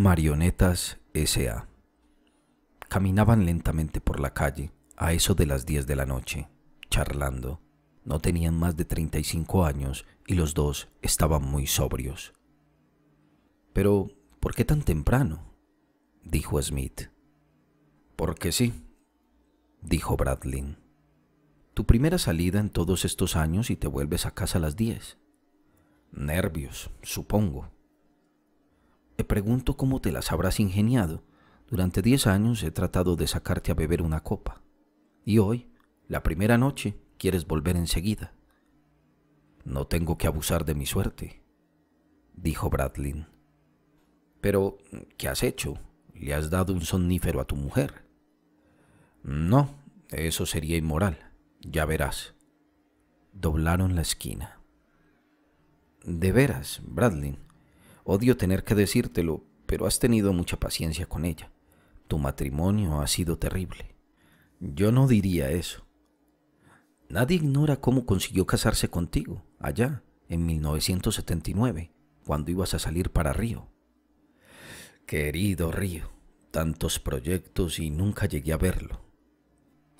Marionetas S.A. Caminaban lentamente por la calle, a eso de las 10 de la noche, charlando. No tenían más de 35 años y los dos estaban muy sobrios. Pero, ¿por qué tan temprano? dijo Smith. Porque sí, dijo Bradlin. Tu primera salida en todos estos años y te vuelves a casa a las 10. Nervios, supongo, —Te pregunto cómo te las habrás ingeniado. Durante diez años he tratado de sacarte a beber una copa. Y hoy, la primera noche, quieres volver enseguida. No tengo que abusar de mi suerte, dijo Bradlin. Pero, ¿qué has hecho? ¿Le has dado un somnífero a tu mujer? No, eso sería inmoral. Ya verás. Doblaron la esquina. De veras, Bradlin, Odio tener que decírtelo, pero has tenido mucha paciencia con ella. Tu matrimonio ha sido terrible. Yo no diría eso. Nadie ignora cómo consiguió casarse contigo, allá, en 1979, cuando ibas a salir para Río. Querido Río, tantos proyectos y nunca llegué a verlo.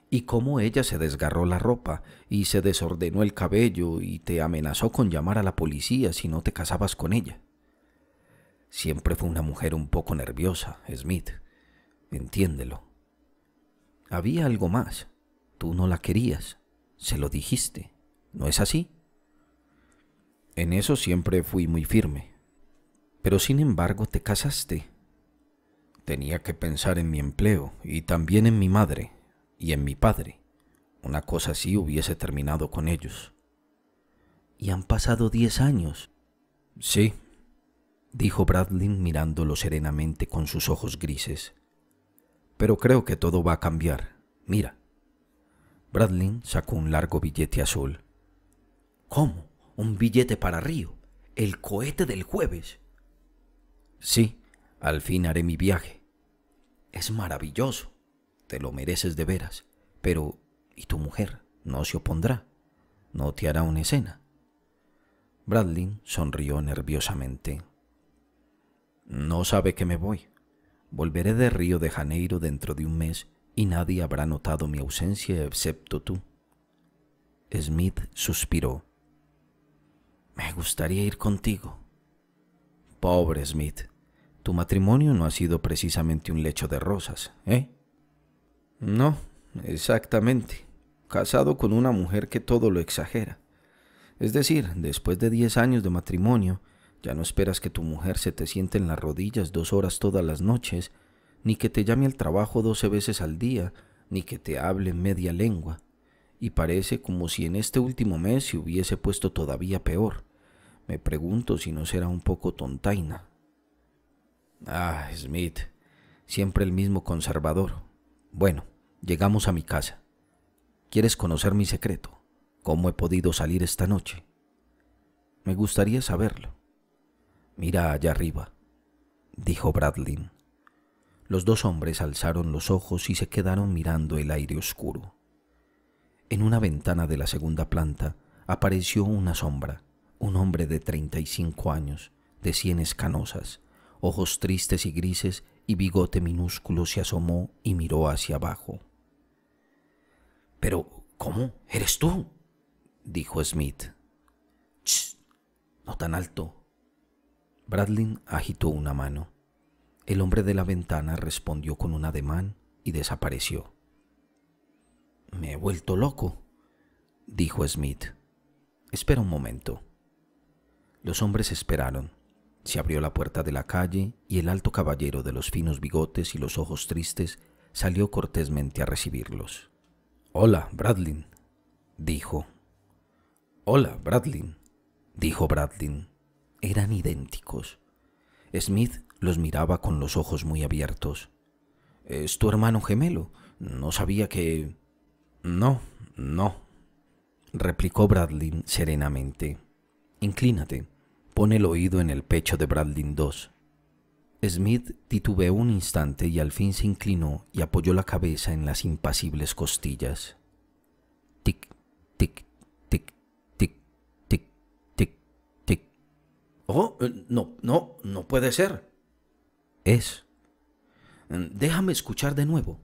Y cómo ella se desgarró la ropa y se desordenó el cabello y te amenazó con llamar a la policía si no te casabas con ella. Siempre fue una mujer un poco nerviosa, Smith. Entiéndelo. Había algo más. Tú no la querías. Se lo dijiste. ¿No es así? En eso siempre fui muy firme. Pero sin embargo te casaste. Tenía que pensar en mi empleo y también en mi madre y en mi padre. Una cosa así hubiese terminado con ellos. Y han pasado diez años. Sí, dijo Bradlin mirándolo serenamente con sus ojos grises. Pero creo que todo va a cambiar. Mira. Bradlin sacó un largo billete azul. ¿Cómo? ¿Un billete para Río? ¿El cohete del jueves? Sí, al fin haré mi viaje. Es maravilloso. Te lo mereces de veras. Pero, ¿y tu mujer? ¿No se opondrá? ¿No te hará una escena? Bradlin sonrió nerviosamente. No sabe que me voy. Volveré de Río de Janeiro dentro de un mes y nadie habrá notado mi ausencia excepto tú. Smith suspiró. Me gustaría ir contigo. Pobre Smith, tu matrimonio no ha sido precisamente un lecho de rosas, ¿eh? No, exactamente. Casado con una mujer que todo lo exagera. Es decir, después de diez años de matrimonio, ya no esperas que tu mujer se te siente en las rodillas dos horas todas las noches, ni que te llame al trabajo doce veces al día, ni que te hable media lengua. Y parece como si en este último mes se hubiese puesto todavía peor. Me pregunto si no será un poco tontaina. Ah, Smith, siempre el mismo conservador. Bueno, llegamos a mi casa. ¿Quieres conocer mi secreto? ¿Cómo he podido salir esta noche? Me gustaría saberlo. Mira allá arriba, dijo Bradlin. Los dos hombres alzaron los ojos y se quedaron mirando el aire oscuro. En una ventana de la segunda planta apareció una sombra, un hombre de 35 años, de sienes canosas, ojos tristes y grises y bigote minúsculo se asomó y miró hacia abajo. Pero, ¿cómo? ¿Eres tú? dijo Smith. Ch, no tan alto, Bradlin agitó una mano. El hombre de la ventana respondió con un ademán y desapareció. Me he vuelto loco, dijo Smith. Espera un momento. Los hombres esperaron. Se abrió la puerta de la calle y el alto caballero de los finos bigotes y los ojos tristes salió cortésmente a recibirlos. Hola, Bradlin, dijo. Hola, Bradlin, dijo Bradlin eran idénticos. Smith los miraba con los ojos muy abiertos. Es tu hermano gemelo. No sabía que... No, no, replicó Bradley serenamente. Inclínate. Pon el oído en el pecho de Bradley II. Smith titubeó un instante y al fin se inclinó y apoyó la cabeza en las impasibles costillas. Tic, tic, Oh, eh, no, no, no puede ser. Es. Mm, déjame escuchar de nuevo.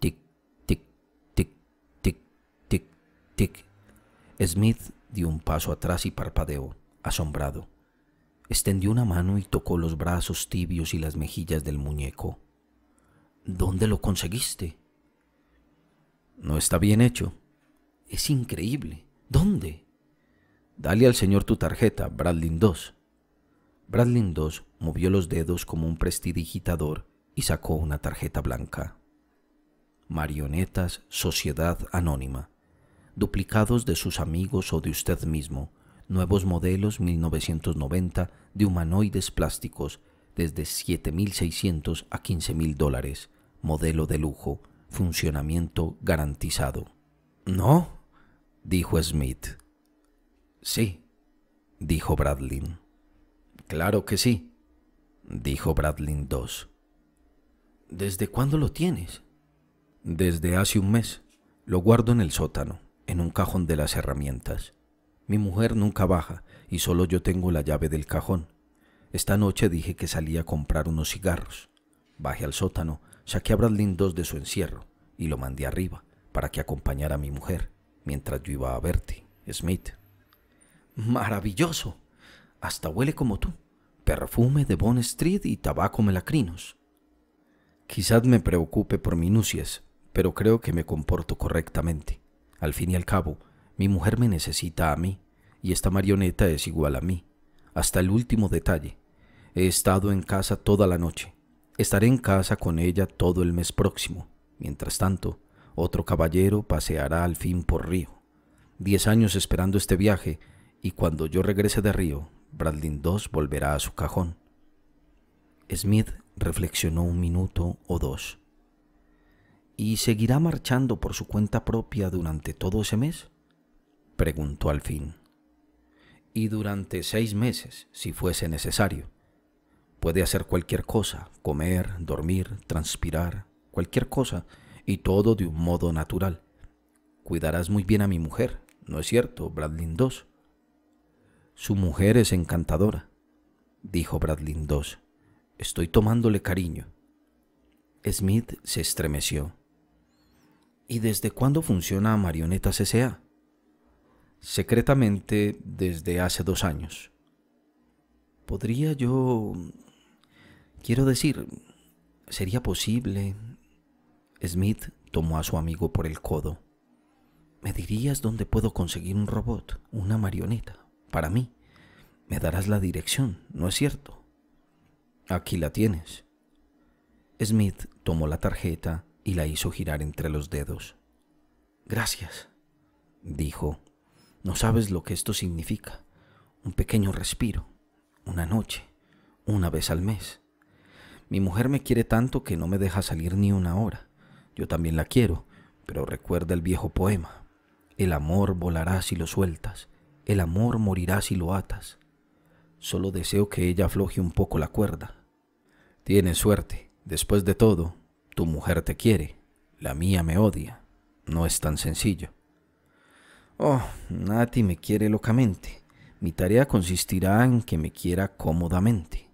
Tic, tic, tic, tic, tic, tic. Smith dio un paso atrás y parpadeó, asombrado. Extendió una mano y tocó los brazos tibios y las mejillas del muñeco. ¿Dónde lo conseguiste? No está bien hecho. Es increíble. ¿Dónde? Dale al señor tu tarjeta, Bradlin 2. Bradlin 2 movió los dedos como un prestidigitador y sacó una tarjeta blanca. Marionetas, sociedad anónima. Duplicados de sus amigos o de usted mismo. Nuevos modelos 1990 de humanoides plásticos desde 7.600 a 15.000 dólares. Modelo de lujo. Funcionamiento garantizado. No, dijo Smith Sí, dijo Bradlin. Claro que sí, dijo Bradlin II. ¿Desde cuándo lo tienes? Desde hace un mes. Lo guardo en el sótano, en un cajón de las herramientas. Mi mujer nunca baja y solo yo tengo la llave del cajón. Esta noche dije que salía a comprar unos cigarros. Bajé al sótano, saqué a Bradlin II de su encierro y lo mandé arriba para que acompañara a mi mujer mientras yo iba a verte, Smith. Maravilloso. Hasta huele como tú. Perfume de Bond Street y tabaco melacrinos. Quizás me preocupe por minucias, pero creo que me comporto correctamente. Al fin y al cabo, mi mujer me necesita a mí, y esta marioneta es igual a mí, hasta el último detalle. He estado en casa toda la noche. Estaré en casa con ella todo el mes próximo. Mientras tanto, otro caballero paseará al fin por Río. Diez años esperando este viaje y cuando yo regrese de Río, Bradlin II volverá a su cajón. Smith reflexionó un minuto o dos. ¿Y seguirá marchando por su cuenta propia durante todo ese mes? preguntó al fin. Y durante seis meses, si fuese necesario. Puede hacer cualquier cosa, comer, dormir, transpirar, cualquier cosa, y todo de un modo natural. Cuidarás muy bien a mi mujer, ¿no es cierto, Bradlin II? Su mujer es encantadora, dijo Bradlin II. Estoy tomándole cariño. Smith se estremeció. ¿Y desde cuándo funciona Marioneta CCA? Secretamente desde hace dos años. ¿Podría yo... Quiero decir, ¿sería posible? Smith tomó a su amigo por el codo. ¿Me dirías dónde puedo conseguir un robot, una marioneta? para mí. Me darás la dirección, ¿no es cierto? Aquí la tienes. Smith tomó la tarjeta y la hizo girar entre los dedos. Gracias, dijo. No sabes lo que esto significa. Un pequeño respiro, una noche, una vez al mes. Mi mujer me quiere tanto que no me deja salir ni una hora. Yo también la quiero, pero recuerda el viejo poema. El amor volará si lo sueltas, el amor morirá si lo atas. Solo deseo que ella afloje un poco la cuerda. Tienes suerte. Después de todo, tu mujer te quiere. La mía me odia. No es tan sencillo. Oh, Nati me quiere locamente. Mi tarea consistirá en que me quiera cómodamente.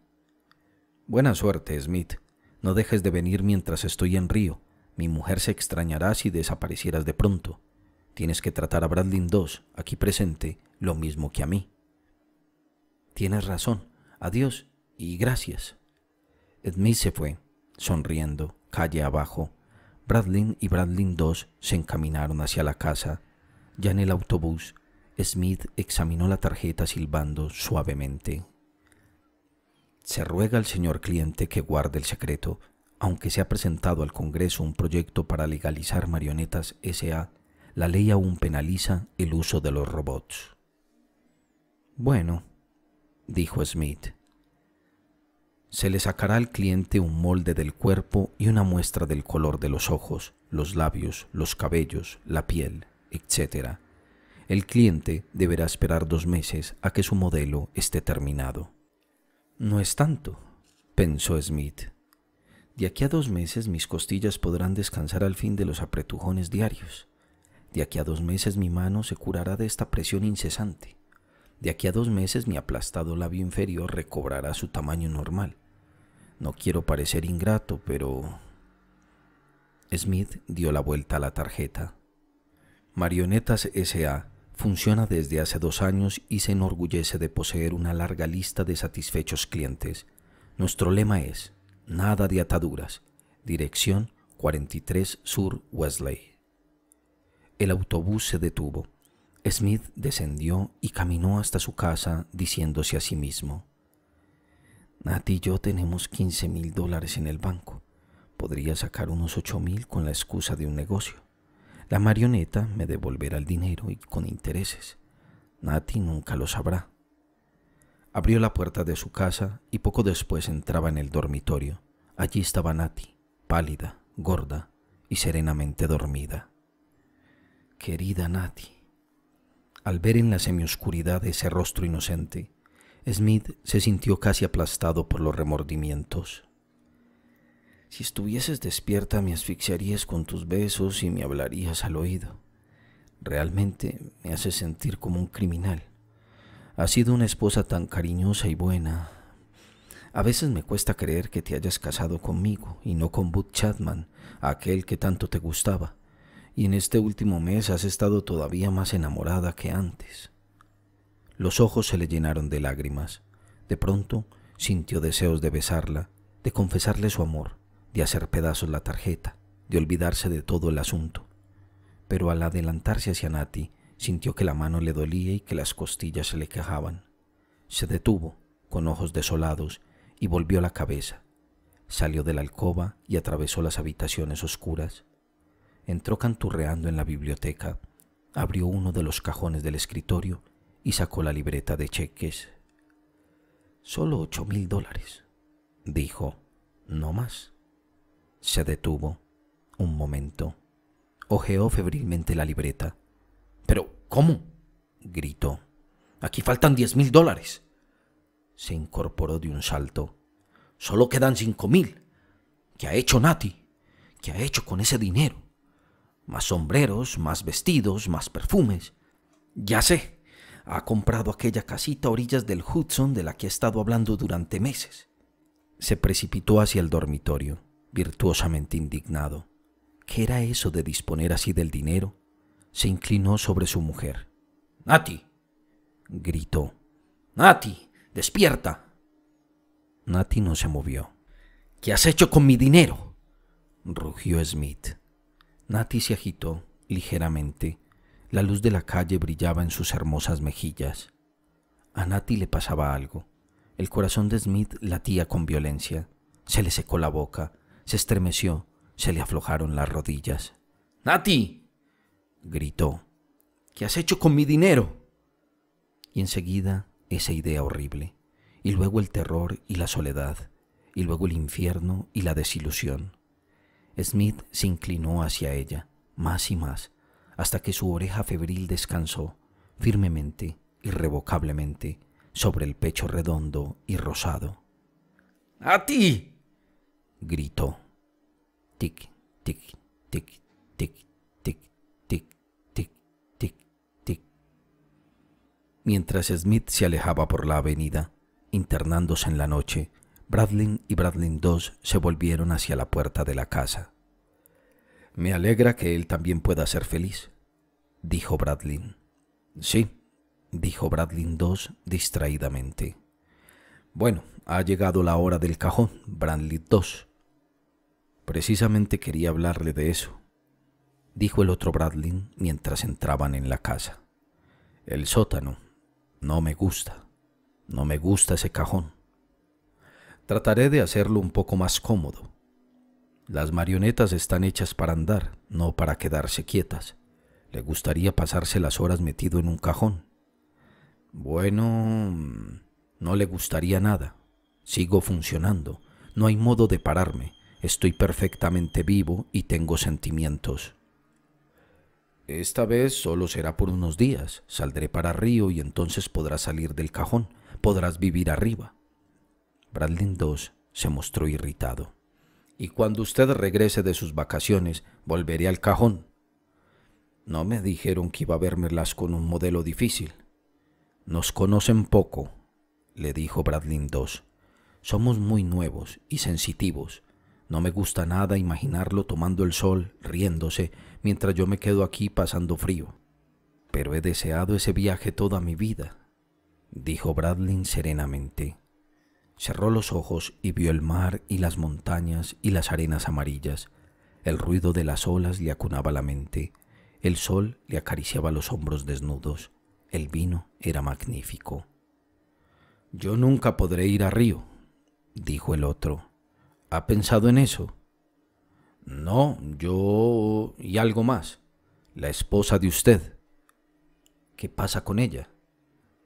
Buena suerte, Smith. No dejes de venir mientras estoy en Río. Mi mujer se extrañará si desaparecieras de pronto. Tienes que tratar a Bradley II, aquí presente, lo mismo que a mí. Tienes razón. Adiós y gracias. Smith se fue, sonriendo, calle abajo. Bradlin y Bradlin II se encaminaron hacia la casa. Ya en el autobús, Smith examinó la tarjeta silbando suavemente. Se ruega al señor cliente que guarde el secreto, aunque se ha presentado al Congreso un proyecto para legalizar marionetas S.A la ley aún penaliza el uso de los robots. Bueno, dijo Smith, se le sacará al cliente un molde del cuerpo y una muestra del color de los ojos, los labios, los cabellos, la piel, etc. El cliente deberá esperar dos meses a que su modelo esté terminado. No es tanto, pensó Smith. De aquí a dos meses mis costillas podrán descansar al fin de los apretujones diarios. De aquí a dos meses mi mano se curará de esta presión incesante. De aquí a dos meses mi aplastado labio inferior recobrará su tamaño normal. No quiero parecer ingrato, pero... Smith dio la vuelta a la tarjeta. Marionetas S.A. funciona desde hace dos años y se enorgullece de poseer una larga lista de satisfechos clientes. Nuestro lema es, nada de ataduras. Dirección 43 Sur Wesley. El autobús se detuvo. Smith descendió y caminó hasta su casa diciéndose a sí mismo, Nati y yo tenemos 15 mil dólares en el banco. Podría sacar unos 8 mil con la excusa de un negocio. La marioneta me devolverá el dinero y con intereses. Nati nunca lo sabrá. Abrió la puerta de su casa y poco después entraba en el dormitorio. Allí estaba Nati, pálida, gorda y serenamente dormida. Querida Nati. Al ver en la semioscuridad ese rostro inocente, Smith se sintió casi aplastado por los remordimientos. Si estuvieses despierta me asfixiarías con tus besos y me hablarías al oído. Realmente me hace sentir como un criminal. Has sido una esposa tan cariñosa y buena. A veces me cuesta creer que te hayas casado conmigo y no con Bud Chapman, aquel que tanto te gustaba y en este último mes has estado todavía más enamorada que antes. Los ojos se le llenaron de lágrimas. De pronto sintió deseos de besarla, de confesarle su amor, de hacer pedazos la tarjeta, de olvidarse de todo el asunto. Pero al adelantarse hacia Nati, sintió que la mano le dolía y que las costillas se le quejaban. Se detuvo, con ojos desolados, y volvió la cabeza. Salió de la alcoba y atravesó las habitaciones oscuras entró canturreando en la biblioteca, abrió uno de los cajones del escritorio y sacó la libreta de cheques. Solo ocho mil dólares, dijo, no más. Se detuvo un momento, ojeó febrilmente la libreta. Pero, ¿cómo? gritó. Aquí faltan diez mil dólares. Se incorporó de un salto. Solo quedan cinco mil. ¿Qué ha hecho Nati? ¿Qué ha hecho con ese dinero? Más sombreros, más vestidos, más perfumes. Ya sé, ha comprado aquella casita a orillas del Hudson de la que ha estado hablando durante meses. Se precipitó hacia el dormitorio, virtuosamente indignado. ¿Qué era eso de disponer así del dinero? Se inclinó sobre su mujer. Nati, gritó. Nati, despierta. Nati no se movió. ¿Qué has hecho con mi dinero? rugió Smith. Nati se agitó ligeramente. La luz de la calle brillaba en sus hermosas mejillas. A Nati le pasaba algo. El corazón de Smith latía con violencia. Se le secó la boca, se estremeció, se le aflojaron las rodillas. ¡Nati! gritó. ¿Qué has hecho con mi dinero? Y enseguida esa idea horrible, y luego el terror y la soledad, y luego el infierno y la desilusión. Smith se inclinó hacia ella, más y más, hasta que su oreja febril descansó, firmemente, irrevocablemente, sobre el pecho redondo y rosado. ¡A ti! gritó. Tic, tic, tic, tic, tic, tic, tic, tic, tic. Mientras Smith se alejaba por la avenida, internándose en la noche, Bradlin y Bradlin II se volvieron hacia la puerta de la casa. Me alegra que él también pueda ser feliz, dijo Bradlin. Sí, dijo Bradlin II distraídamente. Bueno, ha llegado la hora del cajón, Bradley II. Precisamente quería hablarle de eso, dijo el otro Bradlin mientras entraban en la casa. El sótano. No me gusta. No me gusta ese cajón. Trataré de hacerlo un poco más cómodo. Las marionetas están hechas para andar, no para quedarse quietas. Le gustaría pasarse las horas metido en un cajón. Bueno, no le gustaría nada. Sigo funcionando. No hay modo de pararme. Estoy perfectamente vivo y tengo sentimientos. Esta vez solo será por unos días. Saldré para Río y entonces podrás salir del cajón. Podrás vivir arriba. Bradlin II se mostró irritado. Y cuando usted regrese de sus vacaciones, volveré al cajón. No me dijeron que iba a vermelas con un modelo difícil. Nos conocen poco, le dijo Bradlin II. Somos muy nuevos y sensitivos. No me gusta nada imaginarlo tomando el sol, riéndose, mientras yo me quedo aquí pasando frío. Pero he deseado ese viaje toda mi vida, dijo Bradlin serenamente. Cerró los ojos y vio el mar y las montañas y las arenas amarillas. El ruido de las olas le acunaba la mente. El sol le acariciaba los hombros desnudos. El vino era magnífico. Yo nunca podré ir a Río, dijo el otro. ¿Ha pensado en eso? No, yo... y algo más. La esposa de usted. ¿Qué pasa con ella?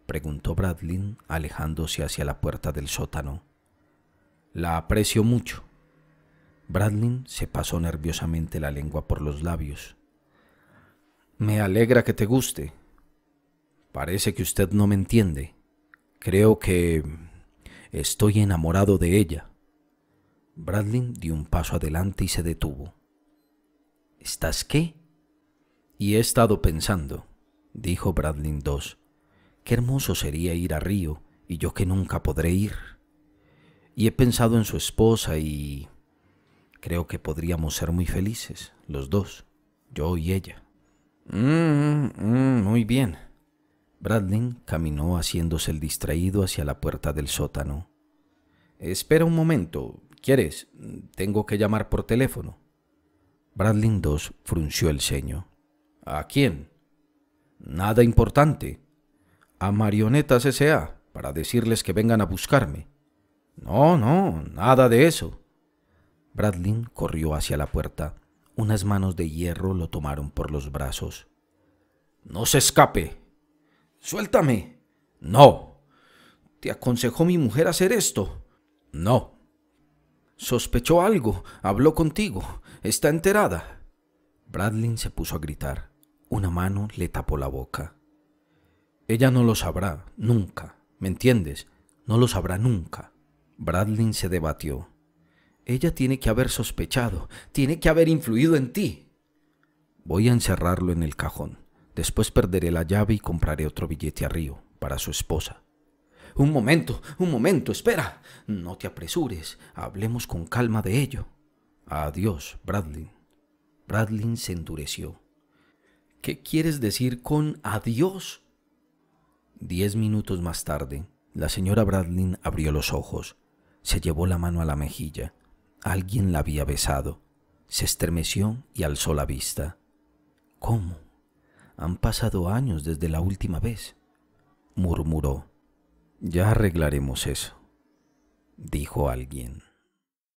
preguntó Bradlin, alejándose hacia la puerta del sótano. La aprecio mucho. Bradlin se pasó nerviosamente la lengua por los labios. Me alegra que te guste. Parece que usted no me entiende. Creo que estoy enamorado de ella. Bradlin dio un paso adelante y se detuvo. ¿Estás qué? Y he estado pensando, dijo Bradlin II, Qué hermoso sería ir a Río y yo que nunca podré ir. Y he pensado en su esposa y creo que podríamos ser muy felices, los dos, yo y ella. Mm, mm, mm, muy bien. Bradley caminó haciéndose el distraído hacia la puerta del sótano. Espera un momento, ¿quieres? Tengo que llamar por teléfono. Bradley II frunció el ceño. ¿A quién? Nada importante a Marionetas S.A. para decirles que vengan a buscarme. No, no, nada de eso. Bradlin corrió hacia la puerta. Unas manos de hierro lo tomaron por los brazos. No se escape. Suéltame. No. ¿Te aconsejó mi mujer hacer esto? No. Sospechó algo. Habló contigo. Está enterada. Bradlin se puso a gritar. Una mano le tapó la boca. Ella no lo sabrá, nunca, ¿me entiendes? No lo sabrá nunca. Bradlin se debatió. Ella tiene que haber sospechado, tiene que haber influido en ti. Voy a encerrarlo en el cajón. Después perderé la llave y compraré otro billete a Río, para su esposa. Un momento, un momento, espera. No te apresures, hablemos con calma de ello. Adiós, Bradlin. Bradlin se endureció. ¿Qué quieres decir con adiós? Diez minutos más tarde, la señora Bradlin abrió los ojos, se llevó la mano a la mejilla. Alguien la había besado. Se estremeció y alzó la vista. ¿Cómo? Han pasado años desde la última vez, murmuró. Ya arreglaremos eso, dijo alguien.